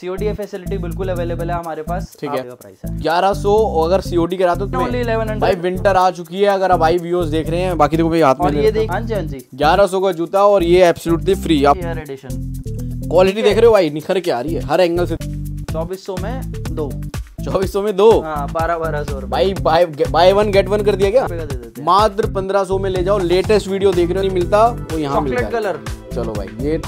COD facility बिल्कुल available है हमारे पास ठीक है ग्यारह सौ अगर सीओडी करा तो भाई विंटर आ चुकी है अगर आप भाई व्यूज देख रहे हैं बाकी देखो तो भाई हाथ में ये देख हाँ जी हाँ जी ग्यारह सौ का जूता और ये एब्सोल्युटली फ्री आप एडिशन क्वालिटी देख रहे हो भाई निखर के आ रही है हर एंगल से चौबीस सौ में दो चौबीस सौ में दो हाँ, बारह बारह सौ भाई बाय वन गेट वन कर दिया क्या मात्र पंद्रह सौ में ले जाओ लेटेस्ट वीडियो देख रहे हो नहीं मिलता वो यहाँ कलर चलो भाई ये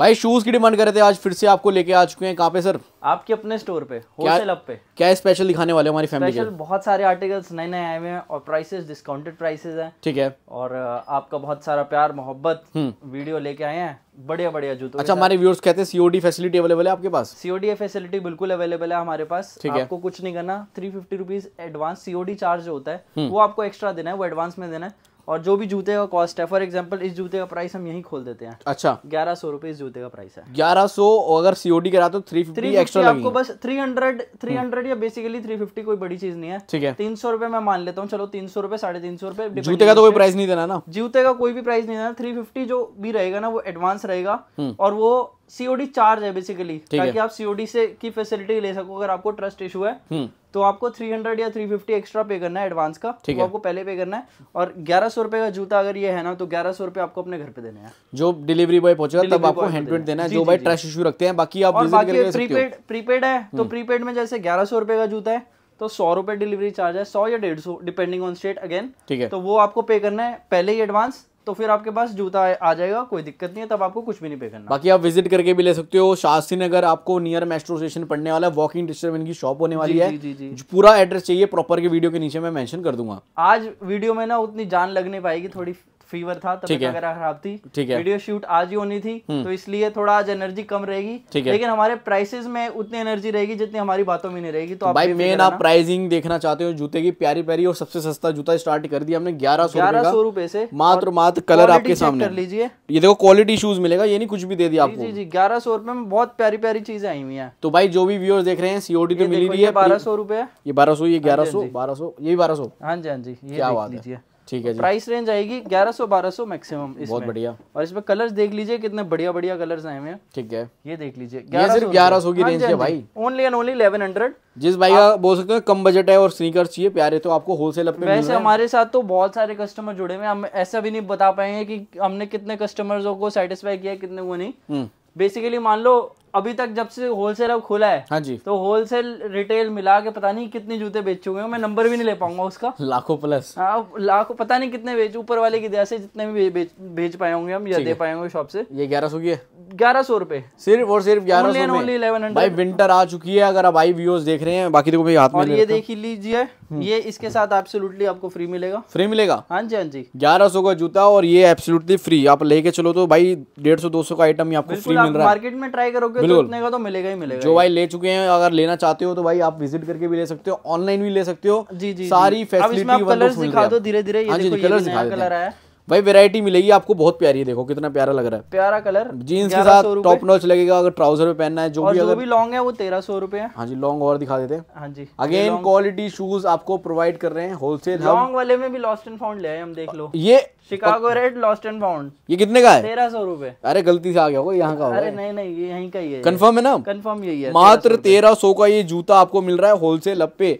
भाई शूज की डिमांड कर रहे थे आज फिर से आपको लेके आ चुके हैं कहाँ पे सर आपके अपने स्टोर पे होलसेल पे क्या स्पेशल दिखाने वाले हमारी फैमिली स्पेशल बहुत सारे आर्टिकल्स नए नए आए हुए हैं और प्राइसेस डिस्काउंटेड प्राइसेस हैं ठीक है और आपका बहुत सारा प्यार मोहब्बत वीडियो हम्म। लेके आए हैं बढ़िया बढ़िया जूते अच्छा हमारे व्यूअर्स कहते हैं सीओडी फैसिलिटी अवेलेबल है आपके पास सीओडी फैसिलिटी बिल्कुल अवेलेबल है हमारे पास ठीक है आपको कुछ नहीं करना three fifty rupees advance COD charge होता है हम्म। वो आपको एक्स्ट्रा देना है वो एडवांस में देना है और जो भी जूते का कॉस्ट है फॉर एग्जाम्पल इस जूते का प्राइस हम यही खोल देते हैं अच्छा ग्यारह सौ रुपए इस जूते का प्राइस है ग्यारह सौ अगर सीओडी करा तो थ्री फिफ्टी एक्स्ट्रा आपको बस थ्री हंड्रेड थ्री हंड्रेड या बेसिकली थ्री फिफ्टी कोई बड़ी चीज नहीं है ठीक है तीन सौ रुपए मैं मान लेता हूँ चलो तीन सौ रुपए साढ़े तीन सौ रुपए जूते का तो कोई प्राइस नहीं देना ना जूते का कोई भी प्राइस नहीं देना थ्री फिफ्टी जो भी रहेगा ना वो एडवांस रहेगा हम्म। और वो सीओडी चार्ज है बेसिकली ताकि आप सीओडी से की फैसिलिटी ले सको अगर आपको ट्रस्ट इशू है हम्म। तो आपको 300 या 350 एक्स्ट्रा पे करना है एडवांस का ठीक तो आपको पहले पे करना है और ग्यारह सौ रुपए का जूता अगर ये है ना तो ग्यारह सौ रुपए आपको अपने घर पे देना है जो डिलीवरी बॉय पहुंचेगा तब आपको हैंड देना है जो भाई ट्रस्ट इशू रखते हैं बाकी आप प्रीपेड प्रीपेड है तो प्रीपेड हम्म। में जैसे ग्यारह सौ रुपए का जूता है तो सौ रुपए डिलीवरी चार्ज है सौ या डेढ़ सौ डिपेंडिंग ऑन स्टेट अगेन ठीक है तो वो आपको पे करना है पहले ही एडवांस तो फिर आपके पास जूता आ जाएगा कोई दिक्कत नहीं है तब आपको कुछ भी नहीं पे करना बाकी आप विजिट करके भी ले सकते हो शास्त्री नगर आपको नियर मेट्रो स्टेशन पड़ने वाला है वॉकिंग डिस्टर्ब इनकी शॉप होने वाली जी, है जी, जी, जी. पूरा एड्रेस चाहिए प्रॉपर के वीडियो के नीचे मैं मैंशन कर दूंगा आज वीडियो में ना उतनी जान लगने पाएगी थोड़ी फीवर था तबीयत वगैरह खराब थी ठीक है वीडियो शूट आज ही होनी थी हम्म। तो इसलिए थोड़ा आज एनर्जी कम रहेगी लेकिन हमारे प्राइसेस में उतनी एनर्जी रहेगी जितनी हमारी बातों में नहीं रहेगी तो भाई मेन आप प्राइसिंग देखना चाहते हो जूते की प्यारी प्यारी और सबसे सस्ता जूता स्टार्ट कर दिया हमने ग्यारह सौ ग्यारह सौ रूपये से मात्र मात्र कलर आपके सामने कर लीजिए ये देखो क्वालिटी शूज मिलेगा ये नहीं कुछ भी दे दिया आपको जी जी ग्यारह सौ रुपए में बहुत प्यारी प्यारी चीजें आई हुई है तो भाई जो भी व्यूअर्स देख रहे हैं सीओडी तो मिली रही है बारह सौ रुपए ये बारह सौ ये हाँ ग्यारह सौ हाँ बारह सौ ये बारह सौ हाँ जी हाँ जी क्या बात है ठीक है प्राइस तो रेंज आएगी 1100 1200 मैक्सिमम बहुत बढ़िया और इसमें कलर्स देख लीजिए कितने बढ़िया बढ़िया कलर्स आए हुए हैं ठीक है ये देख लीजिए ये सिर्फ 1100 की रेंज हाँ है हाँ भाई ओनली एंड ओनली 1100 जिस भाई का बोल सकते हैं कम बजट है और स्नीकर्स चाहिए प्यारे तो आपको होलसेल पे वैसे हमारे साथ तो बहुत सारे कस्टमर जुड़े हुए हम ऐसा भी नहीं बता पाएंगे की हमने कितने कस्टमर्स को सेटिस्फाई किया कितने को नहीं बेसिकली हम्म। मान लो अभी तक जब से होलसेल अब खुला है हाँ जी तो होलसेल रिटेल मिला के पता नहीं कितने जूते बेच चुके हैं मैं नंबर भी नहीं ले पाऊंगा उसका लाखों प्लस हाँ लाखों पता नहीं कितने बेच ऊपर वाले की दया से जितने भी बेच भेज पाए होंगे हम या दे पाए होंगे शॉप से ये ग्यारह सौ की है ग्यारह सौ रुपए सिर्फ और सिर्फ ग्यारह सौ भाई विंटर आ चुकी है अगर आप आई व्यूज देख रहे हैं बाकी तो हाथ में ये देख लीजिए हम्म। ये इसके साथ एब्सोल्युटली आपको फ्री मिलेगा फ्री मिलेगा हाँ जी हाँ जी ग्यारह सौ का जूता और ये एब्सोल्युटली फ्री आप लेके चलो तो भाई डेढ़ सौ दो सौ का आइटम आपको फ्री मिल रहा है मार्केट में ट्राई करोगे तो उतने का तो मिलेगा ही मिलेगा जो भाई ले चुके हैं अगर लेना चाहते हो तो भाई आप विजिट करके भी ले सकते हो ऑनलाइन भी ले सकते हो जी जी सारी फैसिलिटी दिखा दो धीरे धीरे कलर आया भाई वेरायटी मिलेगी आपको बहुत प्यारी है देखो कितना प्यारा लग रहा है प्यारा कलर जीन्स के साथ टॉप नॉच लगेगा अगर ट्राउजर में पहनना है जो भी अगर... जो भी लॉन्ग है वो तेरह सौ रुपए हाँ जी लॉन्ग और दिखा देते हैं हाँ जी अगेन क्वालिटी शूज आपको प्रोवाइड कर रहे हैं होलसेल लॉन्ग वाले में भी लॉस्ट एंड फाउंड ले आए हम देख लो ये Chicago red lost and found ये कितने का है तेरह सौ रूपए अरे गलती से आ गया होगा यहाँ का अरे नहीं नहीं ये यहीं का ही है कन्फर्म है ना कन्फर्म यही है मात्र तेरह सौ का ये जूता आपको मिल रहा है होलसेल अब पे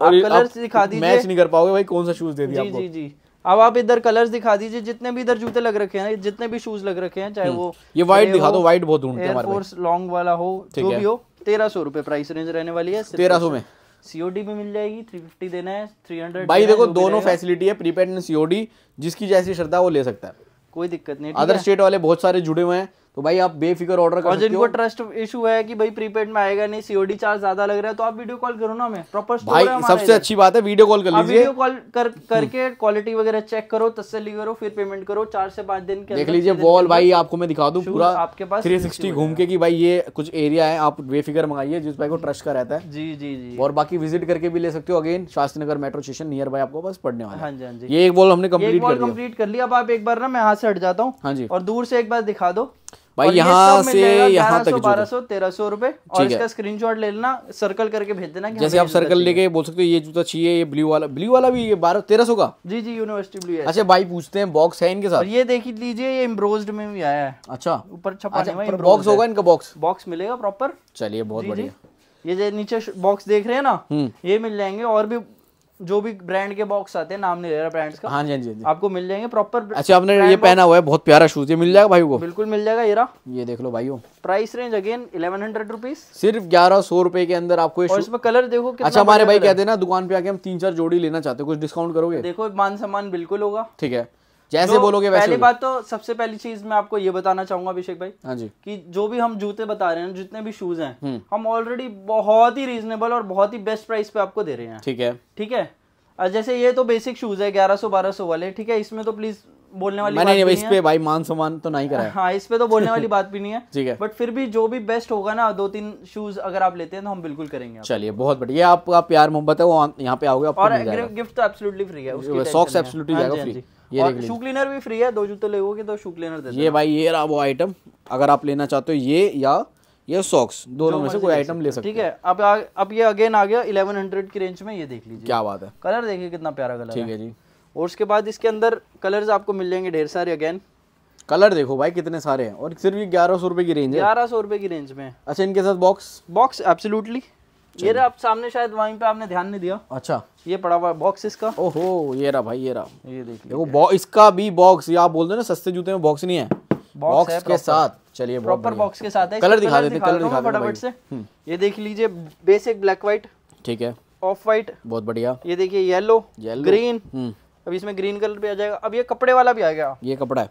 और कलर दिखा दीजिए मैच नहीं कर पाओगे भाई कौन सा शूज दे दिया जी जी जी अब आप इधर कलर्स दिखा दीजिए जितने भी इधर जूते लग रखे हैं जितने भी शूज लग रखे हैं चाहे हम्म। वो ये वाइट दिखा दो वाइट बहुत ढूंढते हैं हमारे फोर्स लॉन्ग वाला हो जो भी हो तेरह सौ रुपए प्राइस रेंज रहने वाली है तेरह सौ में सीओडी भी मिल जाएगी थ्री फिफ्टी देना है थ्री हंड्रेड भाई देखो दोनों फैसिलिटी है प्रीपेड एंड सीओडी जिसकी जैसी श्रद्धा वो ले सकता है कोई दिक्कत नहीं अदर स्टेट वाले बहुत सारे जुड़े हुए हैं तो भाई आप बेफिक्र ऑर्डर कर हो ट्रस्ट इशू है कि भाई प्रीपेड में आएगा नहीं सीओडी चार्ज ज्यादा लग रहा है तो आप वीडियो कॉल करो ना मैं प्रॉपर भाई सबसे अच्छी बात है वीडियो कॉल कर लीजिए वीडियो कॉल कर हम्म। करके क्वालिटी वगैरह चेक करो तसली करो फिर पेमेंट करो चार से पांच दिन के देख लीजिए वॉल भाई आपको मैं दिखा दूँ पूरा आपके पास थ्री सिक्सटी घूम के की भाई ये कुछ एरिया है आप बेफिक्र मंगाइए जिस भाई को ट्रस्ट का रहता है जी जी जी और बाकी विजिट करके भी ले सकते हो again Shastri Nagar metro station nearby आपको बस पढ़ने वाला हाँ हाँ जी ये एक वॉल हमने कम्प्लीट कर लिया अब आप एक बार ना मैं यहाँ से हट जाता हूँ हाँ जी और दूर से एक बार दिखा दो भाई यहाँ से यहाँ तक बारह सौ तेरह सौ रुपए और इसका स्क्रीनशॉट ले लेना सर्कल करके भेज देना जैसे आप सर्कल लेके बोल सकते हो ये जूता चाहिए ये ब्लू वाला ब्लू वाला भी ये बारह तेरह सौ का जी जी यूनिवर्सिटी ब्लू है अच्छा भाई पूछते हैं बॉक्स है इनके साथ ये देख लीजिए ये एम्ब्रोज में भी आया है अच्छा ऊपर बॉक्स अच्छा, होगा इनका बॉक्स बॉक्स मिलेगा प्रॉपर चलिए बहुत बढ़िया ये नीचे बॉक्स देख रहे हैं ना हम्म। ये मिल जाएंगे और भी जो भी ब्रांड के बॉक्स आते हैं नाम नहीं ले रहा ब्रांड्स का हाँ जी हाँ हाँ जी आपको मिल जाएंगे प्रॉपर अच्छा आपने ये पहना हुआ है बहुत प्यारा शूज ये मिल जाएगा भाई को बिल्कुल मिल जाएगा येरा ये देख लो भाई price range again eleven hundred rupees सिर्फ ग्यारह सौ रुपए के अंदर आपको और इसमें कलर देखो अच्छा हमारे भाई कहते हैं ना दुकान पे आके हम तीन चार जोड़ी लेना चाहते हो कुछ डिस्काउंट करोगे देखो मान सम्मान बिल्कुल होगा ठीक है जैसे तो बोलोगे वैसे पहली बात तो सबसे पहली चीज मैं आपको ये बताना चाहूंगा अभिषेक भाई हाँ जी कि जो भी हम जूते बता रहे हैं जितने भी शूज हैं हम्म। हम ऑलरेडी बहुत ही रीजनेबल और बहुत ही बेस्ट प्राइस पे आपको दे रहे हैं ठीक है ठीक है जैसे ये तो बेसिक शूज है ग्यारह सौ बारह सौ वाले ठीक है इसमें तो प्लीज बोलने वाली मैंने बात नहीं, इस पे भाई मान सम्मान तो नहीं करा हाँ इस पे तो बोलने वाली बात भी नहीं है ठीक है बट फिर भी जो भी बेस्ट होगा ना दो तीन शूज अगर आप लेते हैं तो हम बिल्कुल करेंगे चलिए बहुत बढ़िया आपका प्यार मोहब्बत है वो यहाँ पे आओगे और गिफ्ट तो फ्री है सॉक्स एब्सोल्युटली हाँ जाएगा फ्री और शू क्लीनर भी फ्री है दो जूते लोगे तो शू क्लीनर दे ये भाई ये रहा वो आइटम अगर आप लेना चाहते हो ये या ये सॉक्स दोनों में से कोई आइटम ले सकते ठीक है अब आ, अब ये अगेन आ गया 1100 की रेंज में ये देख लीजिए क्या बात है कलर देखिए कितना प्यारा कलर ठीक है जी और उसके बाद इसके अंदर कलर्स आपको मिल जाएंगे ढेर सारे अगेन कलर देखो भाई कितने सारे हैं और सिर्फ ये ग्यारह सौ रुपए की रेंज है ग्यारह सौ रुपए की रेंज में अच्छा इनके साथ बॉक्स बॉक्स एब्सोल्युटली ये रहा आप सामने शायद वहीं पे आपने ध्यान नहीं दिया अच्छा ये पड़ा हुआ बॉक्स इसका ओहो ये रहा भाई ये रहा ये देखिए देखो इसका भी बॉक्स ये आप बोल दो ना सस्ते जूते में बॉक्स नहीं है बॉक्स के साथ चलिए प्रॉपर बॉक्स के साथ है कलर दिखा देते कलर दिखा फटाफट से हम्म। ये देख लीजिए बेसिक ब्लैक व्हाइट ठीक है ऑफ व्हाइट बहुत बढ़िया ये देखिए येलो ग्रीन हम्म। अब इसमें ग्रीन कलर भी आ जाएगा अब ये कपड़े वाला भी आ गया ये कपड़ा है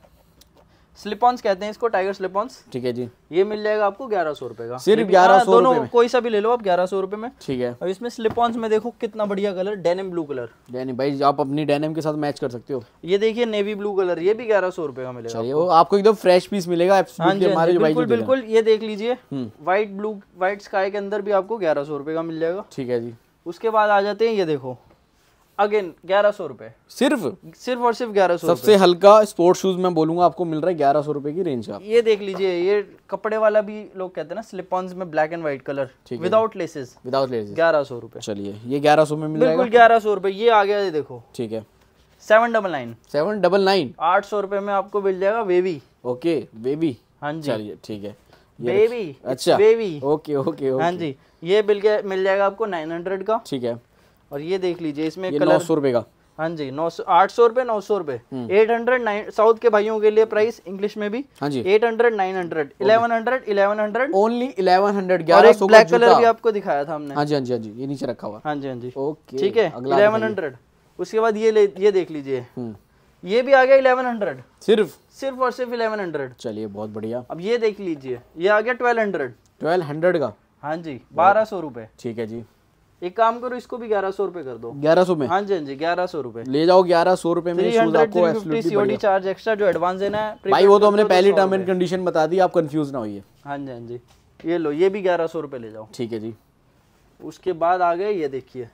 स्लिपॉन्स कहते हैं इसको टाइगर स्लिपॉन्स ठीक है जी ये मिल जाएगा आपको ग्यारह सौ रुपए का सिर्फ ग्यारह सौ दोनों कोई सा भी ले लो आप ग्यारह सौ रुपए में ठीक है अब इसमें स्लिपॉन्स में देखो कितना बढ़िया colour denim blue colour denim भाई आप अपनी डेनिम के साथ मैच कर सकते हो ये देखिए नेवी ब्लू कलर ये भी ग्यारह सौ रुपए का मिलेगा आपको, आपको एकदम फ्रेश पीस मिलेगा हाँ हाँ बिल्कुल बिल्कुल ये देख लीजिए व्हाइट ब्लू व्हाइट स्काई के अंदर भी आपको ग्यारह सौ रुपए का मिल जाएगा ठीक है जी उसके बाद आ जाते हैं ये देखो अगेन ग्यारह सौ रुपए सिर्फ सिर्फ और सिर्फ ग्यारह सौ सबसे हल्का स्पोर्ट्स शूज मैं बोलूंगा आपको मिल रहा है ग्यारह सौ रुपए की रेंज का ये देख लीजिए ये कपड़े वाला भी लोग कहते हैं ना ऑन में black and white colour without laces without laces ग्यारह सौ रुपए चलिए ये ग्यारह सौ में मिल बिल्कुल ग्यारह सौ रुपए ये आ गया देखो ठीक है seven double nine seven double nine आठ सौ रुपए में आपको मिल जाएगा वेवी ओके वेवी हाँ जी चलिए ठीक है बेबी अच्छा बेबी ओके ओके हाँ जी ये बिल के मिल जाएगा आपको नाइन हंड्रेड का ठीक है और ये देख लीजिए इसमें नौ सौ रुपए का हाँ जी नौ सौ आठ सौ रुपए नौ सौ रुपए हम्म। एट हंड्रेड नाइन साउथ के भाइयों के लिए प्राइस इंग्लिश में भी हाँ जी eight hundred nine hundred eleven hundred eleven hundred only eleven hundred ग्यारह सौ ब्लैक कलर भी आपको दिखाया था हमने हाँ जी हाँ जी हाँ जी ये नीचे रखा हुआ हाँ जी हाँ जी ओके ठीक है इलेवन हंड्रेड उसके बाद ये ये देख लीजिए हम्म। ये भी आ गया इलेवन हंड्रेड सिर्फ सिर्फ और सिर्फ इलेवन हंड्रेड चलिए बहुत बढ़िया अब ये देख लीजिए ये आ गया ट्वेल्व हंड्रेड ट्वेल्व हंड्रेड का हाँ जी बारह सौ रूपए ठीक है जी एक काम करो इसको भी ग्यारह सौ रुपए कर दो ग्यारह सौ में हाँ जी हाँ जी ग्यारह सौ रुपए ले जाओ ग्यारह सौ रुपए सीओडी चार्ज एक्स्ट्रा जो एडवांस देना है भाई वो तो हमने तो पहली टर्म एंड कंडीशन बता दी आप कंफ्यूज ना होइए हाँ जी हाँ जी ये लो ये भी ग्यारह सौ रुपए ले जाओ ठीक है जी उसके बाद आ गए ये देखिए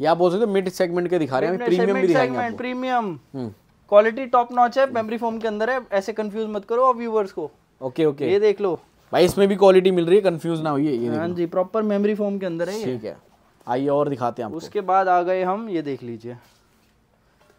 या बोल सकते मिड सेगमेंट के दिखा रहे हैं प्रीमियम भी segment premium quality top notch है मेमोरी फोम के अंदर है ऐसे कंफ्यूज मत करो व्यूवर्स को ओके ओके ये देख लो भाई इसमें भी क्वालिटी मिल रही है कंफ्यूज ना होइए ये हाँ जी प्रॉपर मेमोरी फोम के अंदर है ठीक है आइए और दिखाते हैं उसके बाद आ गए हम ये देख लीजिए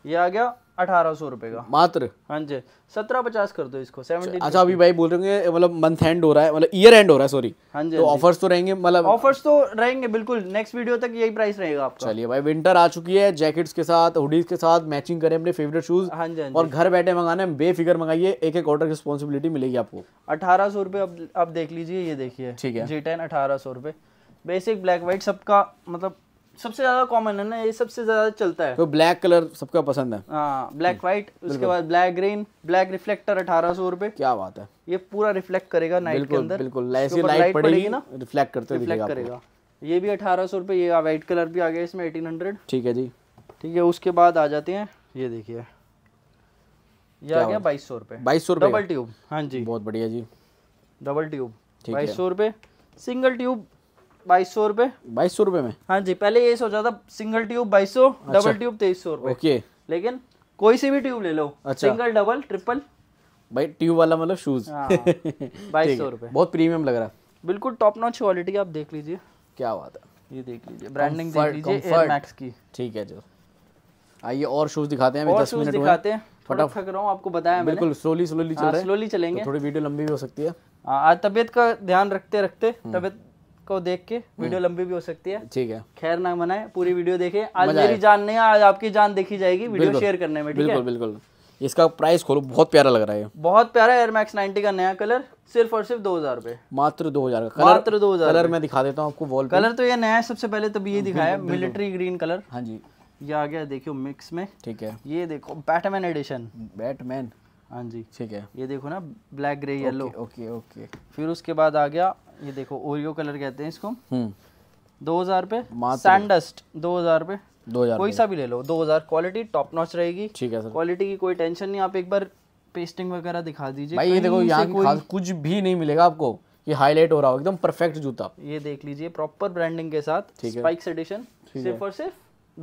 ये आ गया अठारह सौ रुपए का मात्र हाँ जी सत्रह पचास कर दो इसको सेवेंटी अच्छा, अच्छा अभी भाई बोल रहे मतलब मंथ एंड हो रहा है मतलब ईयर एंड हो रहा है सॉरी हाँ जी तो ऑफर्स हाँ तो रहेंगे मतलब ऑफर्स तो रहेंगे बिल्कुल नेक्स्ट वीडियो तक यही प्राइस रहेगा आपका चलिए भाई विंटर आ चुकी है जैकेट्स के साथ हुडीज के साथ मैचिंग करें अपने फेवरेट शूज हाँ जी हाँ और घर बैठे मंगाने में बेफिक्र मंगाइए एक एक ऑर्डर की रिस्पॉन्सिबिलिटी मिलेगी आपको अठारह सौ रुपये आप देख लीजिए ये देखिए ठीक है जी टेन अठारह सौ रुपये बेसिक ब्लैक वाइट सबका मतलब सबसे ज़्यादा कॉमन है ना ये सबसे ज़्यादा चलता है तो ब्लैक कलर सबका पसंद है हाँ ब्लैक हम्म, व्हाइट उसके बाद ब्लैक ग्रीन ब्लैक रिफ्लेक्टर अठारह सौ रूपए क्या बात है ये पूरा रिफ्लेक्ट करेगा नाइट के अंदर बिल्कुल लाइट पड़ेगी ना रिफ्लेक्ट करते रिफ्लेक्ट करेगा ये भी अठारह सौ रुपये ये वाइट कलर भी आ गया इसमें एटीन हंड्रेड ठीक है जी ठीक है उसके बाद आ जाते हैं ये देखिए ये आ गया बाईस सौ रुपये बाईस सौ डबल ट्यूब हाँ जी बहुत बढ़िया जी डबल ट्यूब बाईस सौ रूपए सिंगल ट्यूब बाईस सौ रूपए बाईस सौ रूपए में हाँ जी पहले ये सोचा था सिंगल ट्यूब बाईस सौ डबल अच्छा। ट्यूब तेईस सौ रुपए ओके लेकिन कोई सी भी ट्यूब ले लो अच्छा। सिंगल डबल ट्रिपल भाई ट्यूब वाला मतलब शूज हाँ, बाईस सौ रूपए बहुत प्रीमियम लग रहा है बिल्कुल टॉप नॉच क्वालिटी आप देख लीजिए क्या बात है ये देख लीजिए ब्रांडिंग देख लीजिए मैक्स की ठीक है जो आइए और शूज दिखाते हैं दस मिनट दिखाते हैं थोड़ा थक रहा हूँ आपको बताया मैंने बिल्कुल स्लोली स्लोली चल हाँ, रहे हैं स्लोली चलेंगे तो थोड़ी वीडियो लंबी भी हो सकती है हाँ, आज तबीयत का ध्यान रखते रखते हम्म। तबीयत को देख के वीडियो हम्म। लंबी भी हो सकती है ठीक है खैर ना मनाए पूरी वीडियो देखे आज मेरी जान नहीं आज आपकी जान देखी जाएगी वीडियो शेयर करने में बिल्कुल बिल्कुल इसका प्राइस खोलो बहुत प्यारा लग रहा है बहुत प्यारा एयर मैक्स नाइनटी का नया कलर सिर्फ और सिर्फ दो हजार रुपए मात्र दो हजार का मात्र दो हजार कलर मैं दिखा देता हूँ आपको वॉल कलर तो ये नया है सबसे पहले तो ये दिखाया मिलिट्री ग्रीन कलर हाँ जी ये आ गया देखियो मिक्स में ठीक है ये देखो बैटमैन एडिशन बैटमैन हाँ जी ठीक है ये देखो ना black grey yellow okay okay फिर उसके बाद आ गया ये देखो ओरियो कलर कहते हैं इसको हम्म। दो हजार पे सैंडस्ट दो हजार पे दो हजार कोई सा भी ले लो दो हजार क्वालिटी टॉप नॉच रहेगी ठीक है सर क्वालिटी की कोई टेंशन नहीं आप एक बार पेस्टिंग वगैरह दिखा दीजिए भाई ये देखो यहाँ कुछ भी नहीं मिलेगा आपको ये हाईलाइट हो रहा हो एकदम परफेक्ट जूता ये देख लीजिए प्रॉपर ब्रांडिंग के साथ स्पाइक्स एडिशन सिर्फ और सिर्फ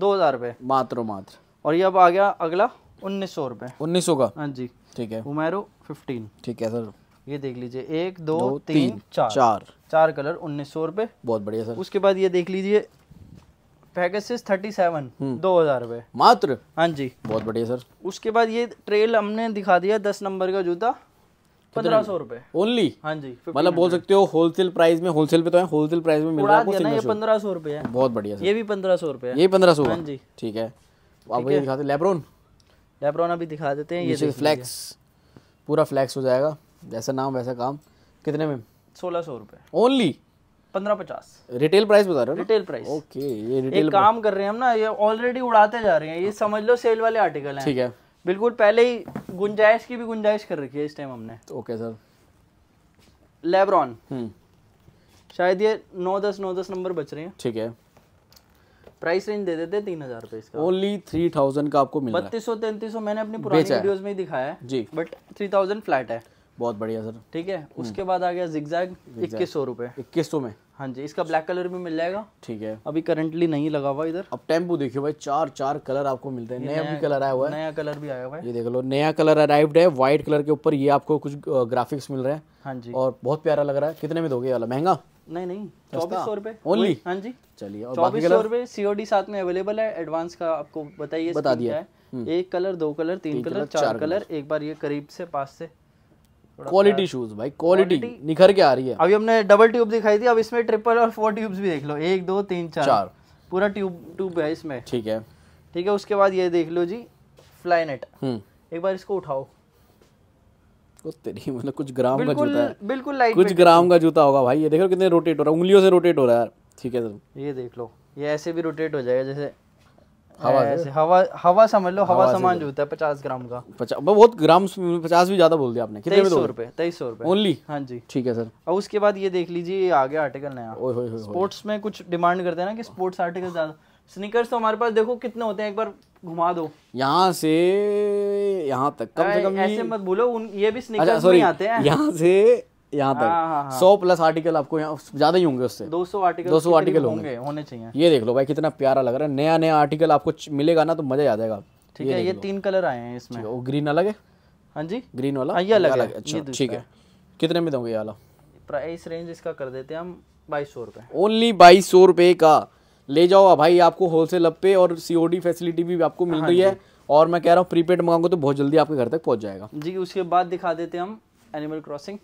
दो हजार रुपए मात्र मात्र और ये अब आ गया अगला उन्नीस सौ रुपए उन्नीस सौ का हाँ जी ठीक है उमेरो फिफ्टीन ठीक है सर ये देख लीजिए एक दो, दो तीन, तीन चार चार चार कलर उन्नीस सौ रूपए बहुत बढ़िया सर उसके बाद ये देख लीजिए पैकेजेस थर्टी सेवन दो हजार रूपए मात्र हाँ जी बहुत बढ़िया सर उसके बाद ये ट्रेल हमने दिखा दिया दस नंबर का जूता पंद्रह सौ रूपए ओनली हाँ जी मतलब बोल सकते हो होलसेल प्राइस में होलसेल पे तो है होलसेल प्राइस में मिल रहा है ये पंद्रह सौ रुपए है बहुत बढ़िया ये भी पंद्रह सौ रूपए ये पंद्रह सौ हाँ जी ठीक है आप दिखाते लेब्रोन लेब्रोन अभी दिखा देते हैं ये फ्लैक्स पूरा फ्लैक्स हो जाएगा जैसा नाम वैसा काम कितने में सोलह सौ रुपए ओनली पंद्रह पचास रिटेल प्राइस बता रहे हो रिटेल प्राइस ओके ये रिटेल काम कर रहे हैं हम ना ये ऑलरेडी उड़ाते जा रहे हैं ये समझ लो सेल वाले आर्टिकल हैं ठीक है बिल्कुल पहले ही गुंजाइश की भी गुंजाइश कर रखी है इस टाइम हमने ओके सर लेब्रॉन शायद ये नौ दस नौ दस नंबर बच रहे हैं ठीक है प्राइस रेंज दे देते तीन हजार रुपए इसका ओनली थ्री थाउजेंड का आपको मिल बत्तीस सौ तैंतीस सौ मैंने अपनी पुरानी वीडियोस में ही दिखाया है जी बट थ्री थाउजेंड फ्लैट है बहुत बढ़िया सर ठीक है हम्म। उसके बाद आ गया जिगजैग इक्कीस सौ रुपये इक्कीस सौ में हाँ जी इसका ब्लैक कलर भी मिल जाएगा ठीक है अभी करंटली नहीं लगा हुआ इधर अब टेम्पो देखियो भाई चार चार कलर आपको मिलते हैं नया भी कलर आया हुआ है नया कलर भी आया हुआ है ये देख लो नया कलर अराइव्ड है व्हाइट कलर के ऊपर ये आपको कुछ ग्राफिक्स मिल रहे हैं हाँ जी और बहुत प्यारा लग रहा है कितने में दोगे वाला महंगा नहीं नहीं चौबीस सौ रुपए ओनली हाँ जी चलिए चौबीस सौ रुपए सीओडी साथ में अवेलेबल है एडवांस का आपको बताइए बता दिया है हम्म। एक कलर दो कलर तीन कलर चार कलर एक बार ये करीब से पास से क्वालिटी शूज भाई क्वालिटी निखर के आ रही है अभी हमने डबल ट्यूब दिखाई थी अब इसमें ट्रिपल और फोर ट्यूब्स भी देख लो एक दो तीन चार, चार। पूरा ट्यूब ट्यूब है इसमें ठीक है ठीक है उसके बाद ये देख लो जी फ्लाईनेट हम्म। एक बार इसको उठाओ तेरी मतलब कुछ ग्राम का जूता है बिल्कुल लाइट कुछ ग्राम का जूता होगा भाई ये देखो कितने रोटेट हो रहा है उंगलियों से रोटेट हो रहा है ठीक है सर तो। ये देख लो ये ऐसे भी रोटेट हो जाएगा जैसे हवा समझ लो हवा, सामान जो होता है पचास ग्राम का पचास बहुत ग्राम पचास भी ज्यादा बोल दिया आपने कितने सौ रुपए तेईस सौ रुपए ओनली हाँ जी ठीक है सर और उसके बाद ये देख लीजिए आगे आर्टिकल नया स्पोर्ट्स में कुछ डिमांड करते हैं ना कि स्पोर्ट्स आर्टिकल ज्यादा स्निकर्स तो हमारे पास देखो कितने होते हैं एक बार घुमा दो यहाँ से यहाँ तक कम से कम ऐसे मत भूलो ये भी स्निकर्स अच्छा, नहीं आते हैं यहाँ से यहाँ तक हाँ, हाँ, हाँ। सौ प्लस आर्टिकल आपको ज्यादा ही होंगे उससे दो सौ आर्टिकल दो सौ आर्टिकल होंगे होने चाहिए ये देख लो भाई कितना प्यारा लग रहा है नया नया आर्टिकल आपको मिलेगा ना तो मजा आ जाएगा ठीक है ये तीन कलर आए हैं इसमें वो ग्रीन अलग है हाँ जी ग्रीन वाला ये अलग अलग अच्छा ठीक है कितने में दोगे ये वाला प्राइस रेंज इसका कर देते हैं हम बाईस सौ रुपये ओनली बाईस सौ रुपये का ले जाओ भाई आपको होलसेल पे और सीओडी फैसिलिटी भी आपको मिल रही है और मैं कह रहा हूँ प्रीपेड मंगाऊंगा तो बहुत जल्दी आपके घर तक पहुँच जाएगा जी उसके बाद दिखा देते हैं हम एनिमल हम्म। क्रॉसिंग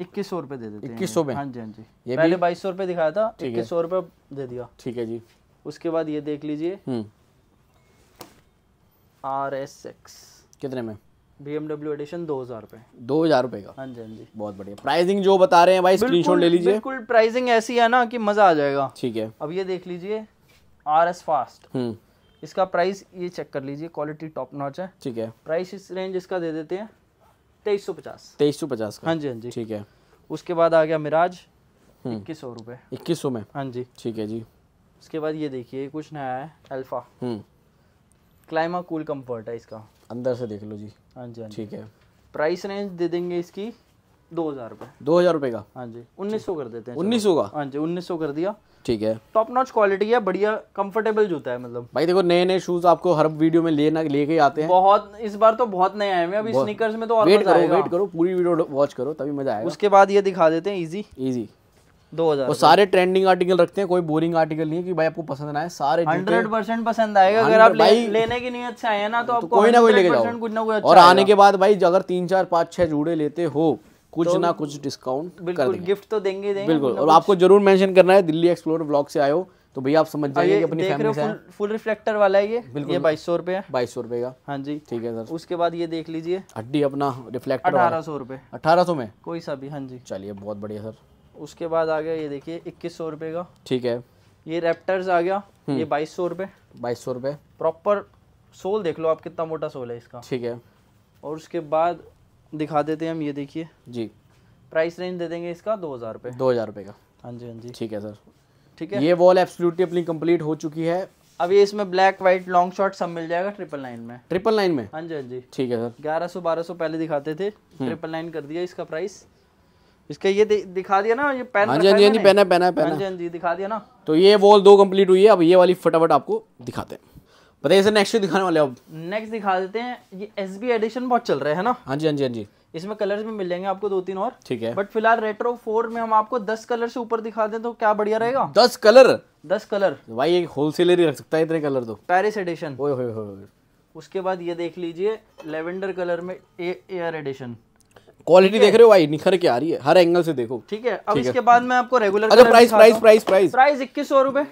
इक्कीस सौ रुपये इक्कीस सौ में हाँ जी हाँ जी ये पहले बाईस सौ रुपये दिखाया था इक्कीस सौ रूपए दे दिया ठीक है जी उसके बाद ये देख लीजिए हम्म। आर एस एक्स कितने में बी एमडब्ल्यू एडिशन दो हजार रूपए दो हजार रूपए का हाँ जी हाँ जी बहुत बढ़िया प्राइसिंग जो बता रहे हैं भाई स्क्रीनशॉट ले लीजिए बिल्कुल प्राइसिंग ऐसी है ना कि मजा आ जाएगा ठीक है अब ये देख लीजिए आर एस फास्ट इसका प्राइस ये चेक कर लीजिए क्वालिटी टॉप नॉच है ठीक है प्राइस इस रेंज इसका दे देते हैं तेईस सौ पचास तेईस सौ पचास हाँ जी हाँ जी ठीक है उसके बाद आ गया मिराज हम्म। इक्कीस सौ रुपये इक्कीस सौ में हाँ जी ठीक है जी उसके बाद ये देखिए कुछ नया है alpha hmm. Clima cool comfort है इसका अंदर से देख लो जी हाँ जी हाँ ठीक है प्राइस रेंज दे देंगे इसकी दो हजार रुपये दो हजार रुपये का हाँ जी उन्नीस सौ कर देते हैं उन्नीस सौ का हाँ जी उन्नीस सौ कर दिया ठीक है टॉप नॉच क्वालिटी है बढ़िया कंफर्टेबल जूता है मतलब भाई देखो नए नए शूज आपको हर वीडियो में लेना लेके आते हैं बहुत इस बार तो बहुत नए आए हैं अभी स्नीकर्स में तो और वेट करो वेट करो पूरी वीडियो वॉच करो तभी मजा आएगा उसके बाद ये दिखा देते हैं इजी इजी दो हजार वो सारे ट्रेंडिंग आर्टिकल रखते हैं कोई बोरिंग आर्टिकल नहीं है कि भाई आपको पसंद आए सारे हंड्रेड परसेंट पसंद आएगा अगर आप ले, लेने की नीयत से आए ना तो, तो आपको कोई ना कोई लेके जाओ कुछ ना कोई और अच्छा आने के बाद भाई अगर तीन चार पाँच छह जूड़े लेते हो कुछ तो ना कुछ डिस्काउंट कर देंगे गिफ्ट तो देंगे देंगे बिल्कुल और आपको जरूर मेंशन करना है दिल्ली एक्सप्लोर ब्लॉग से आयो तो भैया आप समझ जाइए कि अपनी फैमिली से फुल, फुल रिफ्लेक्टर वाला है ये ये बाईस सौ रुपये बाईस सौ रुपए का हाँ जी ठीक है सर उसके बाद ये देख लीजिए हड्डी अपना रिफ्लेक्टर अठारह सौ रुपए अठारह सौ में कोई सा भी हाँ जी चलिए बहुत बढ़िया सर उसके बाद आ गया ये देखिए इक्कीस सौ रुपए का ठीक है ये रेप्टर्स आ गया हम्म। ये बाईस सौ रुपए बाईस सौ रुपए प्रॉपर सोल देख लो आप कितना मोटा सोल है इसका ठीक है और उसके बाद दिखा देते हैं हम ये देखिए जी प्राइस रेंज दे देंगे इसका दो हज़ार रुपये दो हज़ार रुपये का हाँ जी हाँ जी ठीक है सर ठीक है ये वॉल एब्सोल्युटली अपनी कंप्लीट हो चुकी है अब ये इसमें ब्लैक व्हाइट लॉन्ग शॉट सब मिल जाएगा ट्रिपल लाइन में ट्रिपल लाइन में हाँ जी हाँ जी ठीक है सर ग्यारह सौ बारह सौ पहले दिखाते थे ट्रिपल हम्म। लाइन कर दिया इसका प्राइस इसका ये दिखा दिया ना ये पेन हाँ जी हाँ जी हाँ पहना पहना पहना हाँ जी हाँ जी दिखा दिया ना तो ये वॉल दो कंप्लीट हुई है अब ये वाली फटाफट आपको दिखाते हैं पता है नेक्स्ट दिखाने वाले अब नेक्स्ट दिखा देते हैं ये एस बी एडिशन बहुत चल रहा है ना हाँ जी हाँ जी हाँ जी इसमें कलर्स में मिल जाएंगे आपको दो तीन और ठीक है बट फिलहाल रेट्रो फोर में हम आपको दस कलर से ऊपर दिखा दें तो क्या बढ़िया रहेगा दस कलर दस कलर भाई एक होलसेलर ही रख सकता है इतने कलर तो पेरिस एडिशन ओए होए होए उसके बाद ये देख लीजिए लेवेंडर कलर में एयर एडिशन क्वालिटी देख रहे हो भाई निखर के आ रही है हर एंगल से देखो ठीक है अब इसके बाद मैं आपको रेगुलर अच्छा price price price price price इक्कीस सौ रुपए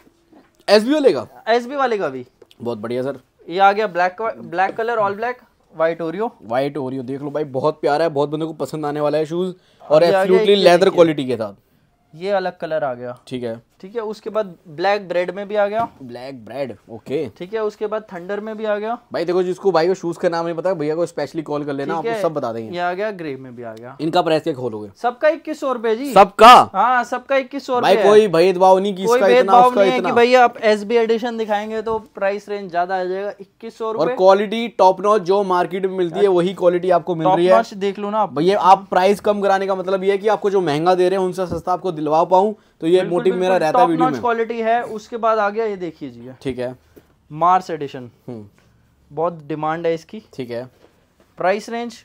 एस बी वाले का एस बी वाले का भी बहुत बढ़िया सर ये आ गया black black colour all black white Oreo white Oreo देख लो भाई बहुत प्यारा है बहुत बंदे को पसंद आने वाला है शूज और एब्सोल्युटली लेदर क्वालिटी के साथ ये अलग कलर आ गया ठीक है ठीक है उसके बाद ब्लैक ब्रेड में भी आ गया ब्लैक ब्रेड ओके ठीक है उसके बाद थंडर में भी आ गया भाई देखो जिसको भाई को शूज का नाम नहीं पता भैया को स्पेशली कॉल कर लेना आपको सब बता देंगे ये आ गया ग्रे में भी आ गया इनका प्राइस क्या खोलोगे सबका इक्कीस सौ रुपए जी सबका हाँ सबका इक्कीस सौ रुपए कोई भेदभाव नहीं की भैया आप एस बी एडिशन दिखाएंगे तो प्राइस रेंज ज्यादा आ जाएगा इक्कीस सौ और क्वालिटी टॉप नॉच जो मार्केट में मिलती है अच्छा। वही क्वालिटी आपको मिल रही है देख लो ना भैया आप प्राइस कम कराने का मतलब ये की आपको जो महंगा दे रहे हैं उनसे सस्ता आपको दिलवा पाऊँ तो ये मोटिव मेरा रहता है क्वालिटी है उसके बाद आ गया ये देखिए जी ठीक है मार्स हम्म। एडिशन बहुत डिमांड है इसकी ठीक है प्राइस रेंज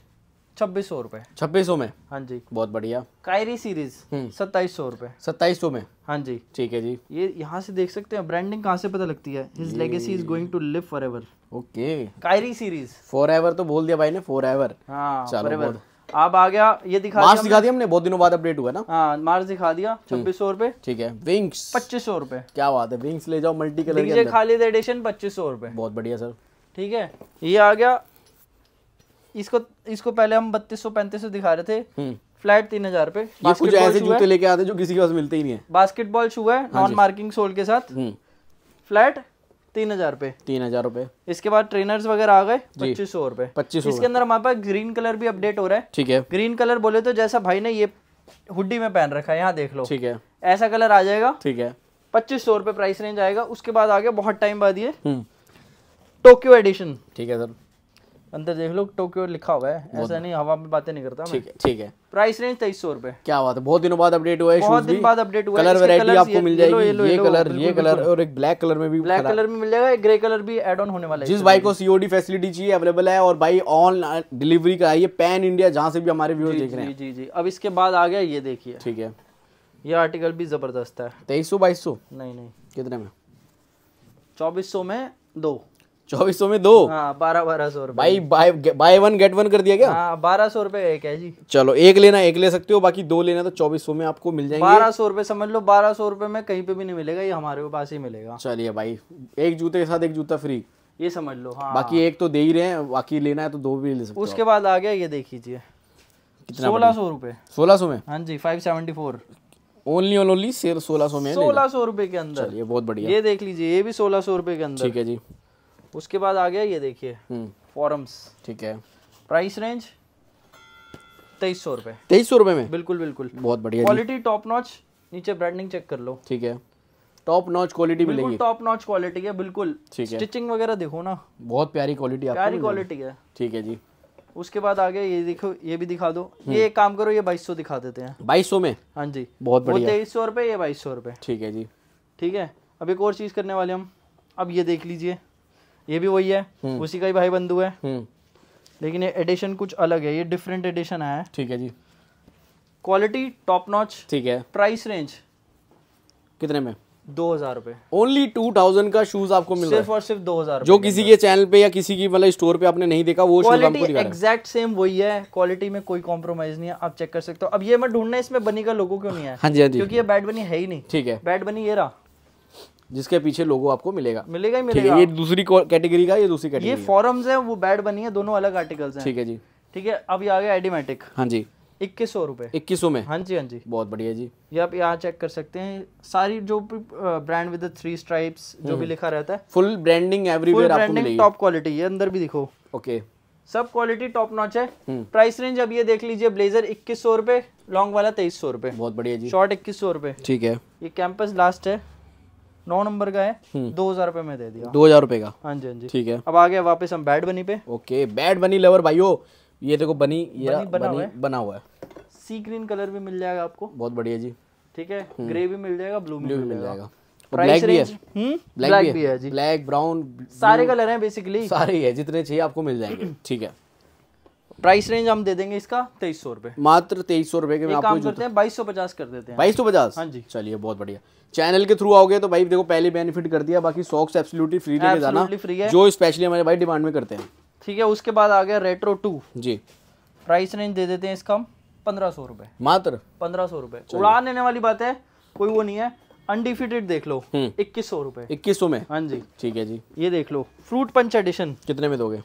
छब्बीस सौ रुपए छब्बीस सौ में हाँ जी बहुत बढ़िया कायरी सीरीज सत्ताईस सौ रुपए सत्ताईस सौ में हाँ जी ठीक है जी ये यहाँ से देख सकते हैं ब्रांडिंग कहाँ से पता लगती है his legacy is going to live for ever okay Kyrie series for ever तो बोल दिया भाई ने फॉर एवर हाँ चलो अब आ गया ये दिखा मार्च दिखा दिया हमने बहुत दिनों बाद अपडेट हुआ ना हाँ मार्च दिखा दिया हम्म। छब्बीस सौ रूपए ठीक है विंग्स पच्चीस सौ रूपए क्या बात है विंग्स ले जाओ मल्टी कलर के खाली एडिशन पच्चीस सौ रूपए बहुत बढ़िया सर ठीक है ये आ गया इसको इसको पहले हम बत्तीस सौ पैंतीस सौ दिखा रहे थे हम्म। फ्लैट तीन हजार रूपए कुछ ऐसे जूते लेके आते जो किसी के पास मिलते ही नहीं है बास्केटबॉल शू है नॉन हाँ मार्किंग सोल के साथ हम्म। फ्लैट तीन हजार रूपए तीन हजार रूपए इसके बाद ट्रेनर्स वगैरह आ गए पच्चीस सौ रुपए पच्चीस इसके अंदर हमारे पास ग्रीन कलर भी अपडेट हो रहा है ठीक है ग्रीन कलर बोले तो जैसा भाई ने ये हुडी में पहन रखा है यहाँ देख लो ठीक है ऐसा कलर आ जाएगा ठीक है पच्चीस सौ रूपए प्राइस रेंज आएगा उसके बाद आगे बहुत टाइम बाद ये टोक्यो हम्म। एडिशन ठीक है सर अंदर देख लो टोक्यो लिखा हुआ है ऐसा नहीं हवा में बातें नहीं करता ठीक है ठीक है प्राइस रेंज तेईस सौ रुपए क्या बात है बहुत दिनों बाद अपडेट हुआ है बहुत दिन बाद अपडेट हुआ कलर वैरायटी आपको मिल जाएगी ये, ये, ये कलर ये कलर और एक ब्लैक कलर में भी ब्लैक कलर में मिल जाएगा एक ग्रे कलर भी एड ऑन होने वाला है जिस बाइक को सीओडी फैसिलिटी चाहिए अवेलेबल है और भाई ऑन डिलीवरी uh, का कराइए पैन इंडिया जहाँ से भी हमारे व्यूअर देख रहे हैं जी जी अब इसके बाद आ गया ये देखिए ठीक है ये आर्टिकल भी जबरदस्त है तेईस सौ बाईस सौ नहीं नहीं कितने में चौबीस सौ में दो चौबीस सौ में दो हाँ, बारह बारह सौ भाई buy buy one get one कर दिया क्या हाँ, बारह सौ रूपए एक है जी चलो एक लेना एक ले सकते हो बाकी दो लेना तो चौबीस सौ में आपको मिल जाएंगे बारह सौ रूपये समझ लो बारह सौ रूपये में कहीं पे भी नहीं मिलेगा ये हमारे पास ही मिलेगा चलिए भाई एक जूते के साथ एक जूता फ्री ये समझ लो हाँ। बाकी एक तो दे ही रहे हैं बाकी लेना है तो दो भी ले सकते उसके बाद आ गया ये देख लीजिए सोलह सौ रूपये सोलह सौ में हाँ जी five seventy four only only सोलह सौ में सोलह सौ रूपये के अंदर ये बहुत बढ़िया ये देख लीजिए ये भी सोलह सौ रूपये के अंदर ठीक है जी उसके बाद आ गया ये देखिए फॉरम्स हम्म। ठीक है प्राइस रेंज तेईस सौ रुपए तेईस सौ रुपए में बिल्कुल बिल्कुल बहुत बढ़िया क्वालिटी टॉप नॉच नीचे ब्रांडिंग चेक कर लो ठीक है टॉप नॉच क्वालिटी मिलेगी टॉप नॉच क्वालिटी है बिल्कुल ठीक है स्टिचिंग वगैरह देखो ना बहुत प्यारी क्वालिटी प्यारी क्वालिटी है ठीक है जी उसके बाद आगे ये देखो ये भी दिखा दो हम्म। ये एक काम करो ये बाईस सौ दिखा देते हैं बाईस सौ में हाँ जी बहुत बढ़िया तेईस सौ रुपए ये बाईस सौ रुपए ठीक है जी ठीक है अब एक और चीज करने वाले हम अब ये देख लीजिए ये भी वही है हम्म। उसी का ही भाई बंधु है हम्म। लेकिन ये एडिशन कुछ अलग है ये डिफरेंट एडिशन आया है ठीक है जी क्वालिटी टॉप नॉच ठीक है प्राइस रेंज कितने में दो हजार रुपए ओनली टू थाउजेंड का शूज आपको मिल सिर्फ और सिर्फ दो हजार जो किसी के चैनल पे या किसी की मतलब स्टोर पे आपने नहीं देखा वो एग्जैक्ट सेम वही है क्वालिटी में कोई कॉम्प्रोमाइज नहीं है आप चेक कर सकते हो अब ये मैं ढूंढना इसमें बनी का लोगों क्यों नहीं है हाँ जी हाँ क्योंकि ये बैड बनी है ही नहीं ठीक है बैड बनी ये रहा जिसके पीछे लोगो आपको मिलेगा मिलेगा ही मिलेगा ये दूसरी कैटेगरी का ये दूसरी कैटेगरी ये फॉरम्स है वो बैड बनी है दोनों अलग आर्टिकल्स हैं ठीक है जी ठीक है अब ये आ गया एडिमेटिक हाँ जी इक्कीस सौ रुपये इक्कीस सौ में हाँ जी हाँ जी बहुत बढ़िया जी ये आप यहाँ चेक कर सकते हैं सारी जो भी ब्रांड विद थ्री स्ट्राइप्स जो भी हम्म। लिखा रहता है फुल ब्रांडिंग एवरीवेयर आपको मिलेगी टॉप क्वालिटी है अंदर भी दिखो ओके सब क्वालिटी टॉप नॉच है प्राइस हम्म। रेंज अब ये देख लीजिए ब्लेजर इक्कीस सौ रुपए लॉन्ग वाला तेईस सौ रुपए बहुत बढ़िया जी शॉर्ट इक्कीस सौ रुपए ठीक है ये कैंपस लास्ट है नौ नंबर का है हम्म। दो हजार रुपए में दे दिया दो हजार रुपए का हाँ जी हाँ जी ठीक है अब आ गया वापस हम बैड बनी पे ओके बैड बनी लेवर हो ये देखो बनी ये बनी बना, बनी, हुआ बना हुआ है सी ग्रीन कलर भी मिल जाएगा आपको बहुत बढ़िया जी ठीक है ग्रे हम्म। भी मिल जाएगा ब्लू भी मिल जाएगा ब्लैक भी है ब्लैक हम्म? भी है जी ब्लैक ब्राउन सारे कलर है बेसिकली सारे ही है जितने चाहिए आपको मिल जाएंगे ठीक है प्राइस रेंज हम दे देंगे इसका तेईस सौ रुपए मात्र तेईस सौ रुपए के में आपको करते हैं बाईस सौ पचास कर देते हैं बाईस सौ पचास हाँ जी चलिए बहुत बढ़िया चैनल के थ्रू आओगे तो भाई देखो पहले बेनिफिट कर दिया बाकी सॉक्स एब्सोल्युटली फ्री लेके जाना फ्री है जो स्पेशली हमारे भाई डिमांड में करते हैं ठीक है उसके बाद आ गया रेट्रो टू जी प्राइस रेंज दे देते हैं इसका हम पंद्रह सौ रुपए मात्र पंद्रह सौ रुपए उड़ान लेने वाली बात है कोई वो नहीं है अनडिफिटेड देख लो हम्म। इक्कीस सौ रुपए इक्कीस सौ में हाँ जी ठीक है जी ये देख लो फ्रूट पंच एडिशन कितने में दोगे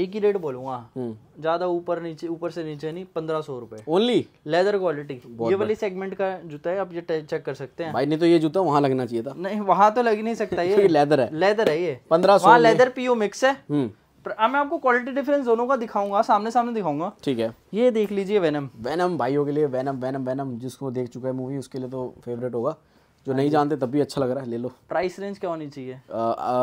एक ही रेट बोलूंगा हम्म। ज्यादा ऊपर नीचे ऊपर से नीचे नहीं पंद्रह सौ रूपए ओनली लेदर क्वालिटी ये वाली सेगमेंट का जूता है आप ये चेक कर सकते हैं भाई नहीं तो ये जूता वहाँ लगना चाहिए था नहीं वहाँ तो लग नहीं सकता ये लेदर है लेदर है ये पंद्रह सौ लेदर पीओ मिक्स है हम्म। मैं आपको क्वालिटी डिफरेंस दोनों का दिखाऊंगा सामने सामने दिखाऊंगा ठीक है ये देख लीजिए वेनम वेनम भाइयों के लिए वेनम वेनम वेनम जिसको देख चुका है मूवी उसके लिए तो फेवरेट होगा जो नहीं जानते तब भी अच्छा लग रहा है ले लो प्राइस रेंज क्या होनी चाहिए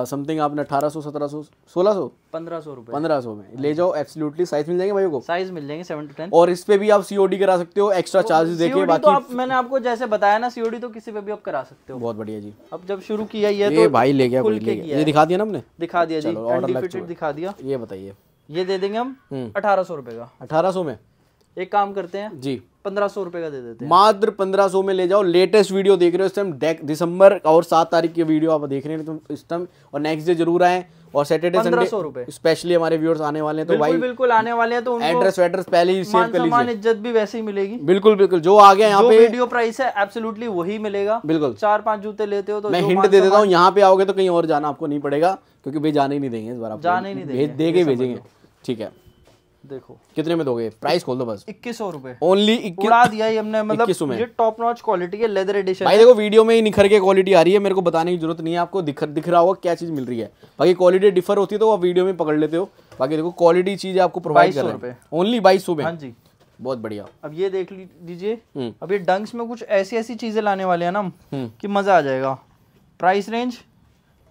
समथिंग आपने अठारह सौ सत्रह सौ सोलह सौ पंद्रह सौ रुपए पंद्रह सौ में ले जाओ एब्सोल्युटली साइज मिल जाएंगे भाई को साइज मिल जाएंगे सेवन टू टेन और इस पे भी आप सीओडी करा सकते हो एक्स्ट्रा चार्जेस तो देखिए तो बाकी आप, मैंने आपको जैसे बताया ना सीओडी तो किसी पे भी आप करा सकते हो बहुत बढ़िया जी अब जब शुरू किया ये तो भाई ले गया ये दिखा दिया ना हमने दिखा दिया जी दिखा दिया ये बताइए ये दे देंगे हम हम्म। अठारह सौ रुपए का अठारह सौ में एक काम करते हैं जी पंद्रह सौ रुपए का दे देते हैं मात्र पंद्रह सौ में ले जाओ लेटेस्ट वीडियो देख रहे हो इस टाइम दिसंबर और सात तारीख की वीडियो आप देख रहे हैं तो इस टाइम और नेक्स्ट डे जरूर आए और सैटरडे पंद्रह सौ रुपए स्पेशली हमारे व्यूअर्स आने वाले हैं तो भाई बिल्कुल आने वाले हैं तो एड्रेस वेड्रेस पहले ही सेव कर लीजिए इज्जत भी वैसे ही मिलेगी बिल्कुल बिल्कुल जो आ गया यहाँ पे वीडियो प्राइस है एब्सोल्युटली वही मिलेगा बिल्कुल चार पांच जूते लेते हो तो मैं हिंट दे देता हूँ यहाँ पे आओगे तो कहीं और जाना आपको नहीं पड़ेगा क्योंकि भाई जाने ही नहीं देंगे इस बार आप जाने ही नहीं देंगे देंगे भेजेंगे ठीक है देखो कितने में दोगे प्राइस खोल दो बस इक्कीस सौ रुपए ओनली उड़ा दिया ही हमने मतलब ये टॉप नॉच क्वालिटी है लेदर एडिशन भाई देखो वीडियो में ही निखर के क्वालिटी आ रही है मेरे को बताने की जरूरत नहीं है आपको दिख दिख रहा होगा क्या चीज मिल रही है बाकी क्वालिटी डिफर होती है तो आप वीडियो में पकड़ लेते हो बाकी देखो क्वालिटी चीज आपको प्रोवाइड कर रहे ओनली बाईस सौ में हाँ जी बहुत बढ़िया अब ये देख लीजिए हम्म। अब ये डंक्स में कुछ ऐसी ऐसी चीजें लाने वाले हैं ना हम्म। कि मजा आ जाएगा प्राइस रेंज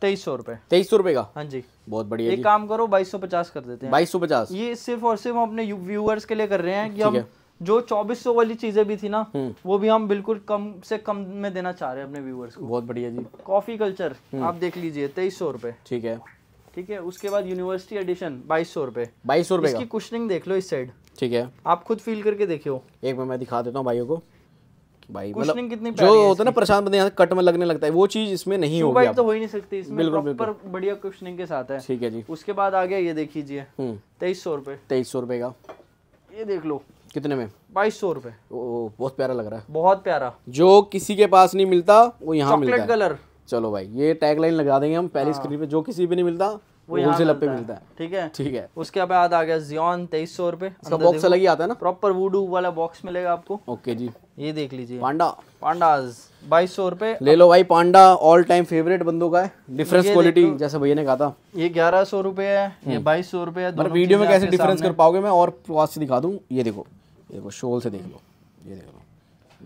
तेईस सौ रुपए तेईस सौ रुपए का हाँ जी बहुत बढ़िया एक काम करो 2250 कर देते हैं 2250 ये सिर्फ और सिर्फ हम अपने व्यूअर्स के लिए कर रहे हैं कि हम है। जो 2400 वाली चीजें भी थी ना हम्म। वो भी हम बिल्कुल कम से कम में देना चाह रहे हैं अपने व्यूअर्स को बहुत बढ़िया जी कॉफी कल्चर हम्म। आप देख लीजिए तेईस सौ रुपए ठीक है ठीक है उसके बाद यूनिवर्सिटी एडिशन बाईस सौ रुपए बाईस सौ रुपए की कुशनिंग देख लो इस साइड ठीक है आप खुद फील करके देखियो एक बार मैं दिखा देता हूँ भाइयों को भाई मतलब कितनी जो होता है ना प्रशांत बंदे यहाँ कट में लगने लगता है वो चीज इसमें नहीं होगी तो हो ही नहीं सकती इसमें बिल्कुल पर बढ़िया क्वेश्चनिंग के साथ है ठीक है जी उसके बाद आ गया ये देख लीजिए हम्म। तेईस सौ रुपये तेईस सौ रुपये का ये देख लो कितने में बाईस सौ रुपये बहुत प्यारा लग रहा है बहुत प्यारा जो किसी के पास नहीं मिलता वो यहाँ मिलता है कलर चलो भाई ये टैग लाइन लगा देंगे हम पहली स्क्रीन हाँ। पे जो किसी भी नहीं मिलता वो होलसेल पे मिलता है ठीक है ठीक है उसके बाद आ गया जियॉन तेईस सौ रूपए बॉक्स अलग ही आता है प्रॉपर वाला बॉक्स मिलेगा आपको ओके जी ये देख लीजिए पांडा पांडाज बाईस सौ रूपए ले लो भाई पांडा ऑल टाइम फेवरेट बंदों का है डिफरेंस क्वालिटी जैसे भैया ने कहा था ये ग्यारह सौ रुपए है ये हम्म। बाईस सौ रुपए है वीडियो मतलब में कैसे डिफरेंस कर पाओगे मैं और दिखा दूँ ये देखो ये देखो शोल से देख लो ये देख लो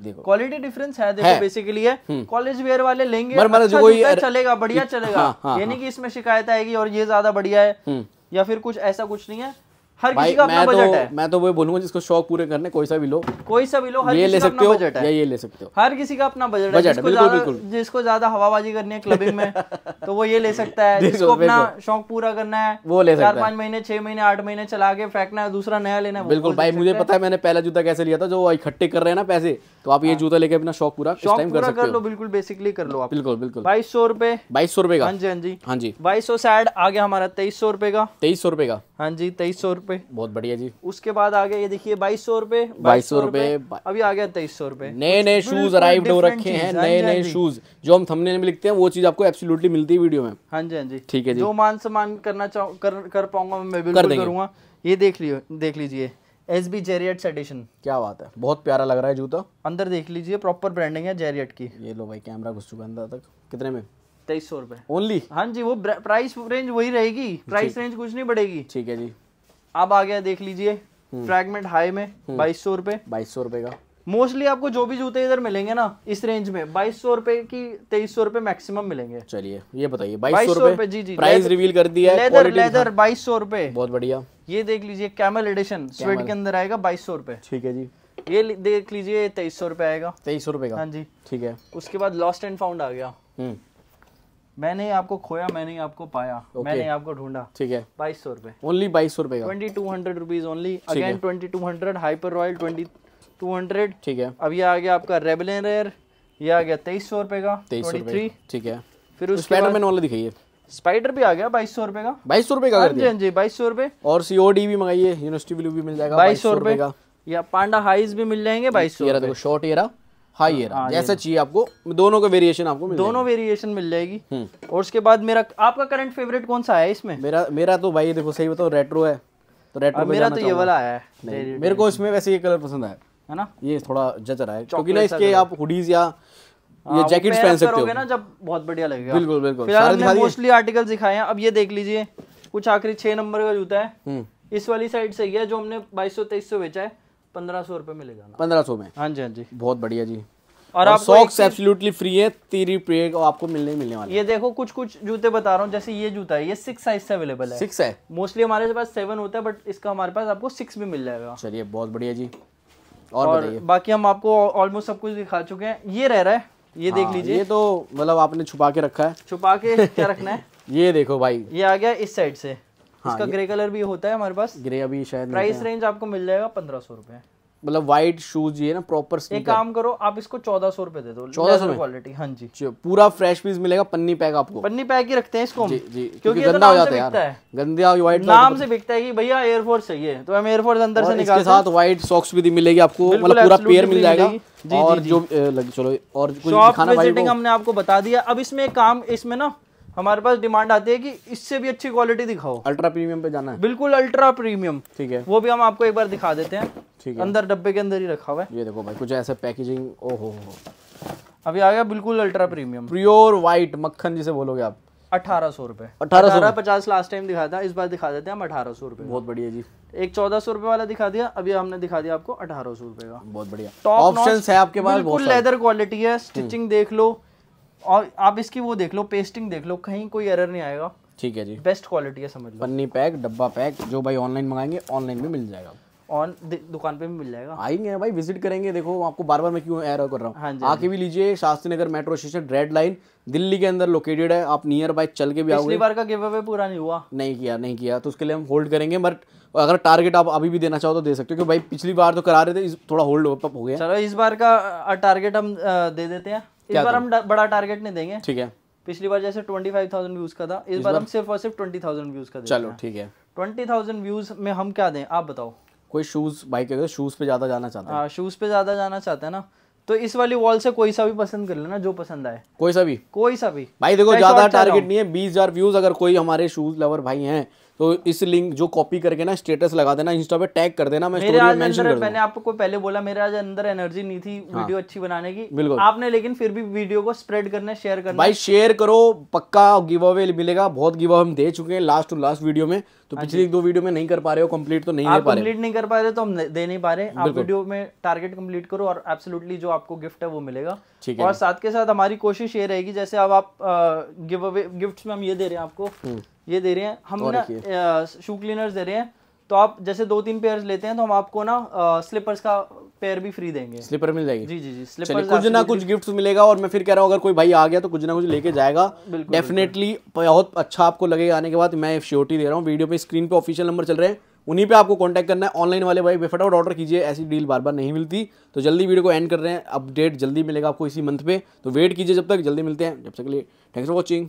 क्वालिटी डिफरेंस है देखो बेसिकली है कॉलेज वेयर हम्म। वाले लेंगे अच्छा जूता चलेगा बढ़िया हाँ, चलेगा हाँ, हाँ, यानी कि इसमें शिकायत आएगी और ये ज्यादा बढ़िया है हम्म। या फिर कुछ ऐसा कुछ नहीं है हर किसी का अपना बजट तो- है मैं तो वही बोलूंगा जिसको शौक पूरे करने कोई सा भी लो कोई सा भी लो हर ये ले सकते हो बजट है ये ले सकते हो हर किसी का अपना बजट है जिसको ज्यादा जिसको ज्यादा हवाबाजी करनी है क्लबिंग में तो वो ये ले सकता है जिसको अपना शौक पूरा करना है वो ले चार पांच महीने छह महीने आठ महीने चला के फेंकना है दूसरा नया लेना है बिल्कुल भाई मुझे पता है मैंने पहला जूता कैसे लिया था जो इकट्ठे कर रहे हैं ना पैसे तो आप ये हाँ। जूता लेके अपना शौक पूरा कर लो बिल्कुल बेसिकली कर लो आप बिल्कुल बिल्कुल बाईस सौ रुपए बाईस सौ रुपए का हाँ जी हाँ जी हाँ जी बाईस सौ सैड आ गया हमारा तेईस सौ रुपए का तेईस सौ रुपए का हाँ जी तेईस सौ रुपए रुपए बहुत बढ़िया जी उसके बाद आ गया ये देखिए बाईस सौ रुपए बाईस सौ रुपए अभी आ गया तेईस सौ रुपए नए नए शूज अराइव हो रखे हैं नए नए शूज जो हम थंबनेल में लिखते हैं वो चीज आपको एब्सोल्युटली मिलती है वीडियो में हाँ जी हाँ जी ठीक है जो मान सम्मान करना कर, पाऊंगा मैं बिल्कुल करूंगा ये देख लियो देख लीजिए एस बी जेरियट एडिशन क्या बात है बहुत प्यारा लग रहा है जूता अंदर देख लीजिए प्रॉपर ब्रांडिंग है जेरियट की ये लो भाई कैमरा घुस चुका अंदर तक कितने में तेईस सौ रुपए ओनली हाँ जी वो प्राइस रेंज वही रहेगी प्राइस रेंज कुछ नहीं बढ़ेगी ठीक है जी अब आ गया देख लीजिए फ्रैगमेंट हम्म। हाई में हम्म। बाईस सौ रुपए बाईस सौ रुपए का मोस्टली आपको जो भी जूते इधर मिलेंगे ना इस रेंज में बाईस सौ रुपए की तेईस सौ रुपए मैक्सिमम मिलेंगे चलिए ये बताइए बाईस सौ रुपए जी जी प्राइस रिवील कर दिया लेदर लेदर बाईस सौ रुपए बहुत बढ़िया ये देख लीजिए कैमल एडिशन स्वेट के अंदर आएगा बाईस सौ रुपए ठीक है जी ये देख लीजिए तेईस सौ रुपए आएगा तेईस सौ रुपए का हाँ जी ठीक है उसके बाद लॉस्ट एंड फाउंड आ गया हम्म। मैंने ही आपको खोया मैंने ही आपको पाया okay. मैंने ही आपको ढूंढा ठीक है बाईस सौ रुपए ओनली बाईस सौ रुपए twenty two hundred rupees only again twenty two hundred hyper royal twenty two hundred ठीक है अब ये आ गया आपका रेबलेन रेयर ये आ गया तेईस सौ रुपए का तेईस थ्री ठीक है फिर उस स्पाइडरमैन वाला दिखाइए स्पाइडर भी आ गया बाईस सौ रुपए का बाईस सौ रुपए का हाँ जी हाँ जी बाईस सौ रुपए और सीओडी भी मंगाइए यूनिवर्सिटी ब्लू भी मिल जाएगा बाईस सौ रुपए का या पांडा हाइज भी मिल जाएंगे बाईस सौ शॉर्ट एरा हाई एयर हाँ, जैसा चाहिए आपको दोनों का वेरिएशन आपको मिल दोनों वेरिएशन मिल जाएगी हम्म। और उसके बाद मेरा आपका करंट फेवरेट कौन सा है इसमें मेरा मेरा तो भाई देखो सही बताओ रेट्रो है तो रेट्रो हाँ, मेरा तो ये वाला आया है मेरे को इसमें वैसे ये कलर पसंद आया है ना ये थोड़ा जच रहा है क्योंकि ना इसके आप हुडीज या हाँ, ये जैकेट्स पहन सकते हो ना जब बहुत बढ़िया लगेगा बिल्कुल बिल्कुल फिलहाल मोस्टली आर्टिकल दिखाए हैं अब ये देख लीजिए कुछ आखिरी छह नंबर का जूता है हम्म। इस वाली साइड से ही है जो हमने बाईस सौ तेईस सौ बेचा है पंद्रह सौ रुपए मिलेगा पंद्रह सौ में हाँ जी हाँ जी बहुत बढ़िया जी और, और सॉक्स एब्सोल्युटली फ्री है तेरी पेड आपको मिलने मिलने वाले ये देखो कुछ कुछ जूते बता रहा हूँ जैसे ये जूता है ये सिक्स साइज से अवेलेबल है सिक्स है मोस्टली हमारे पास सेवन होता है बट इसका हमारे पास आपको सिक्स भी मिल जाएगा चलिए बहुत बढ़िया जी और, और बाकी हम आपको ऑलमोस्ट सब कुछ दिखा चुके हैं ये रह रहा है ये देख हाँ, लीजिए ये तो मतलब आपने छुपा के रखा है छुपा के क्या रखना है ये देखो भाई ये आ गया इस साइड से हाँ, इसका ग्रे कलर भी होता है हमारे पास ग्रे अभी शायद प्राइस रेंज आपको मिल जाएगा पंद्रह सौ रुपए मतलब व्हाइट शूज ये ना प्रॉपर एक काम करो आप इसको चौदह सौ रुपए दे दो चौदह सौ क्वालिटी हाँ जी पूरा फ्रेश पीस मिलेगा पन्नी पैक आपको पन्नी पैक ही रखते हैं इसको जी, जी, क्योंकि तो गंदा हो जाता है गंदा व्हाइट नाम से तो- बिकता है कि भैया एयरफोर्स चाहिए तो हम एयरफोर्स अंदर से निकाल साथ व्हाइट सॉक्स भी मिलेगी आपको मतलब पूरा पेयर मिल जाएगा और जो चलो और कुछ हमने आपको बता दिया अब इसमें काम इसमें ना हमारे पास डिमांड आती है कि इससे भी अच्छी क्वालिटी दिखाओ अल्ट्रा प्रीमियम पे जाना है बिल्कुल अल्ट्रा प्रीमियम ठीक है वो भी हम आपको एक बार दिखा देते हैं ठीक है अंदर डब्बे के अंदर ही रखा हुआ है ये देखो भाई कुछ ऐसा पैकेजिंग ओहो अभी आ गया बिल्कुल अल्ट्रा प्रीमियम प्योर व्हाइट मक्खन जिसे बोलोगे आप अठारह सौ रुपए अठारह पचास लास्ट टाइम दिखा था इस बार दिखा देते हैं हम अठारह सौ रुपए बहुत बढ़िया जी एक चौदह सौ रुपए वाला दिखा दिया अभी हमने दिखा दिया आपको अठारह सौ रुपए का बहुत बढ़िया टॉप ऑप्शन है आपके पास बिल्कुल लेदर क्वालिटी है स्टिचिंग हम्म। देख लो और आप इसकी वो देख लो पेस्टिंग देख लो कहीं कोई एरर नहीं आएगा ठीक है जी बेस्ट क्वालिटी है समझ लो पन्नी पैक डब्बा पैक जो भाई ऑनलाइन मंगाएंगे ऑनलाइन भी मिल जाएगा ऑन दुकान पे भी मिल जाएगा आएंगे भाई विजिट करेंगे देखो आपको बार बार मैं क्यों एरर कर रहा हूँ हाँ, हाँ आके भी लीजिए Shastri Nagar metro station red line Delhi के अंदर लोकेटेड है आप नियर बाय चल के भी आओगे बार का गिव अवे पूरा नहीं हुआ नहीं किया नहीं किया तो उसके लिए हम होल्ड करेंगे बट अगर टारगेट आप अभी भी देना चाहो तो दे सकते हो क्योंकि भाई पिछली बार तो करा रहे थे थोड़ा होल्ड हो गया चलो इस बार का टारगेट हम दे देते हैं इस बार हम बड़ा टारगेट नहीं देंगे ठीक है पिछली बार जैसे ट्वेंटी फाइव थाउजेंड व्यूज का था इस, इस बार, हम सिर्फ और सिर्फ ट्वेंटी थाउजेंड व्यूज का चलो ठीक है ट्वेंटी थाउजेंड व्यूज में हम क्या दें आप बताओ कोई शूज बाइक अगर शूज पे ज्यादा जाना चाहता है शूज हाँ, पे ज्यादा जाना चाहते हैं ना तो इस वाली वॉल से कोई सा भी पसंद कर लेना जो पसंद आए कोई सा भी कोई सा भी भाई देखो ज्यादा टारगेट नहीं है बीस हजार व्यूज अगर कोई हमारे शूज लवर भाई हैं तो इस लिंक जो कॉपी करके ना स्टेटस लगा देना इंस्टा पे टैग कर देना मैं मेरे में मेंशन कर मैंने आपको पहले बोला मेरे आज अंदर एनर्जी नहीं थी हाँ, वीडियो अच्छी बनाने की बिल्कुल आपने लेकिन फिर भी वीडियो को स्प्रेड करना शेयर करना भाई शेयर करो पक्का गिव अवे मिलेगा बहुत गिव अवे हम दे चुके हैं लास्ट टू लास्ट वीडियो में तो हाँ पिछली दो वीडियो में नहीं कर पा रहे हो कंप्लीट तो नहीं पा कंप्लीट नहीं कर पा रहे तो हम दे नहीं पा रहे आप वीडियो में टारगेट कंप्लीट करो और एब्सोलूटली जो आपको गिफ्ट है वो मिलेगा ठीक है और साथ के साथ हमारी कोशिश ये रहेगी जैसे अब आप गिव अवे गिफ्ट में हम ये दे रहे हैं आपको हम्म। ये दे रहे हैं हम ना शू क्लीनर्स दे रहे हैं तो आप जैसे दो तीन पेयर लेते हैं तो हम आपको ना स्लीपर्स का पेयर भी फ्री देंगे स्लीपर मिल जाएगी जी जी जी स्लीपर कुछ ना कुछ गिफ्ट मिलेगा और मैं फिर कह रहा हूँ अगर कोई भाई आ गया तो कुछ ना कुछ लेके हाँ। जाएगा डेफिनेटली बहुत अच्छा आपको लगेगा आने के बाद मैं श्योरिटी दे रहा हूँ वीडियो पे स्क्रीन पे ऑफिशियल नंबर चल रहे हैं उन्हीं पे आपको कांटेक्ट करना है ऑनलाइन वाले भाई बेफटाफट ऑर्डर कीजिए ऐसी डील बार बार नहीं मिलती तो जल्दी वीडियो को एंड कर रहे हैं अपडेट जल्दी मिलेगा आपको इसी मंथ पे तो वेट कीजिए जब तक जल्दी मिलते हैं जब तक के लिए थैंक्स फॉर वॉचिंग